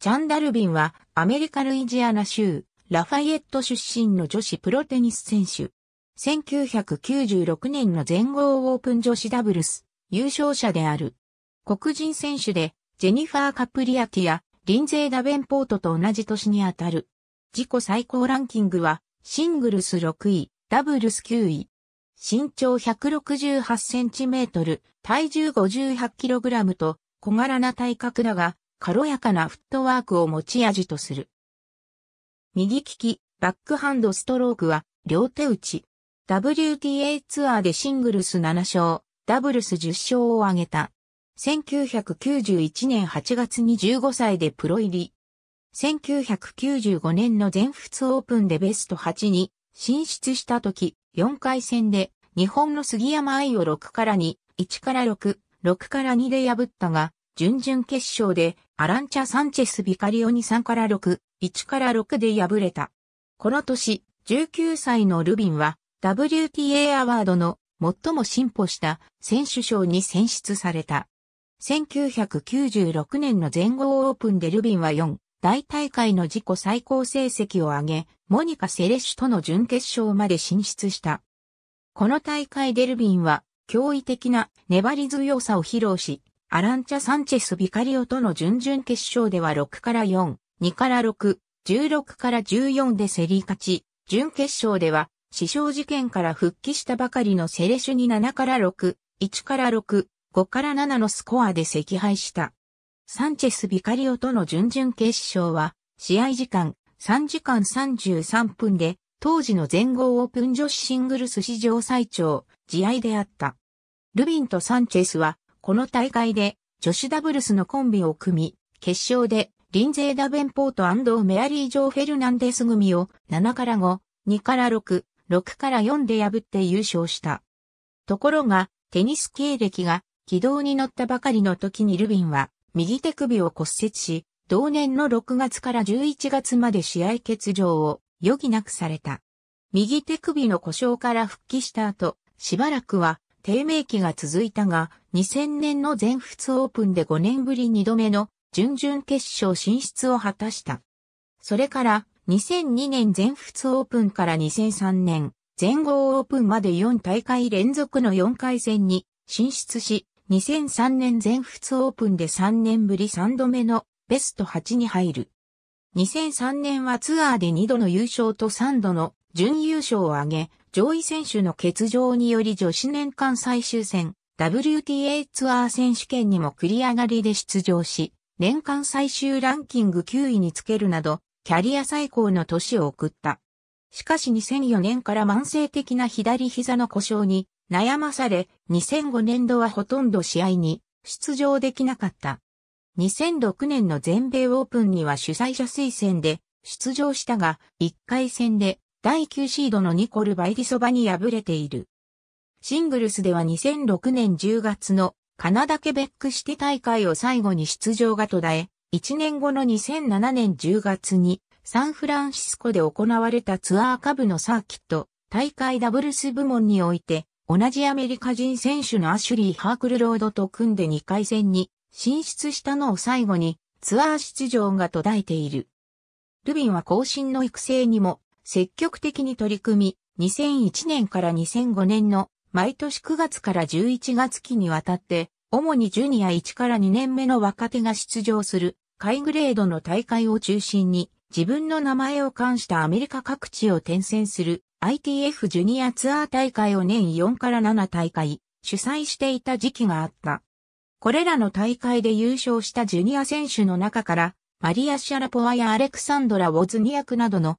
チャンダルビンはアメリカ・ルイジアナ州ラファイエット出身の女子プロテニス選手。1996年の全豪オープン女子ダブルス優勝者である。黒人選手でジェニファー・カプリアティやリンゼー・ダベンポートと同じ年にあたる。自己最高ランキングはシングルス6位、ダブルス9位。身長168センチメートル、体重58キログラムと小柄な体格だが、軽やかなフットワークを持ち味とする。右利き、バックハンドストロークは両手打ち。WTA ツアーでシングルス7勝、ダブルス10勝を挙げた。1991年8月に15歳でプロ入り。1995年の全仏オープンでベスト8に進出した時、4回戦で日本の杉山愛を6から2、1から6、6から2で破ったが、準々決勝でアランチャ・サンチェス・ビカリオに3から6、1から6で敗れた。この年、19歳のルビンは WTA アワードの最も進歩した選手賞に選出された。1996年の全豪オープンでルビンは4、大大会の自己最高成績を上げ、モニカ・セレシュとの準決勝まで進出した。この大会でルビンは驚異的な粘り強さを披露し、アランチャ・サンチェス・ビカリオとの準々決勝では6から4、2から6、16から14で競り勝ち、準決勝では、死傷事件から復帰したばかりのセレシュに7から6、1から6、5から7のスコアで赤敗した。サンチェス・ビカリオとの準々決勝は、試合時間3時間33分で、当時の全豪オープン女子シングルス史上最長、試合であった。ルビンとサンチェスは、この大会で女子ダブルスのコンビを組み、決勝でリンゼー・ダベンポートメアリー・ジョー・フェルナンデス組を7から5、2から6、6から4で破って優勝した。ところが、テニス経歴が軌道に乗ったばかりの時にルビンは右手首を骨折し、同年の6月から11月まで試合欠場を余儀なくされた。右手首の故障から復帰した後、しばらくは低迷期が続いたが、2000年の全仏オープンで5年ぶり2度目の準々決勝進出を果たした。それから、2002年全仏オープンから2003年、全豪オープンまで4大会連続の4回戦に進出し、2003年全仏オープンで3年ぶり3度目のベスト8に入る。2003年はツアーで2度の優勝と3度の準優勝を挙げ、上位選手の欠場により女子年間最終戦 WTA ツアー選手権にも繰り上がりで出場し、年間最終ランキング9位につけるなど、キャリア最高の年を送った。しかし2004年から慢性的な左膝の故障に悩まされ、2005年度はほとんど試合に出場できなかった。2006年の全米オープンには主催者推薦で出場したが、1回戦で第9シードのニコル・バイディソバに敗れている。シングルスでは2006年10月のカナダ・ケベックシティ大会を最後に出場が途絶え、1年後の2007年10月にサンフランシスコで行われたツアー下部のサーキット大会ダブルス部門において同じアメリカ人選手のアシュリー・ハークルロードと組んで2回戦に進出したのを最後にツアー出場が途絶えている。ルビンは後進の育成にも積極的に取り組み、2001年から2005年の毎年9月から11月期にわたって、主にジュニア1から2年目の若手が出場する、海グレードの大会を中心に、自分の名前を冠したアメリカ各地を転戦する ITF ジュニアツアー大会を年4から7大会主催していた時期があった。これらの大会で優勝したジュニア選手の中からマリア・シャラポワやアレクサンドラ・ウォズニアクなどの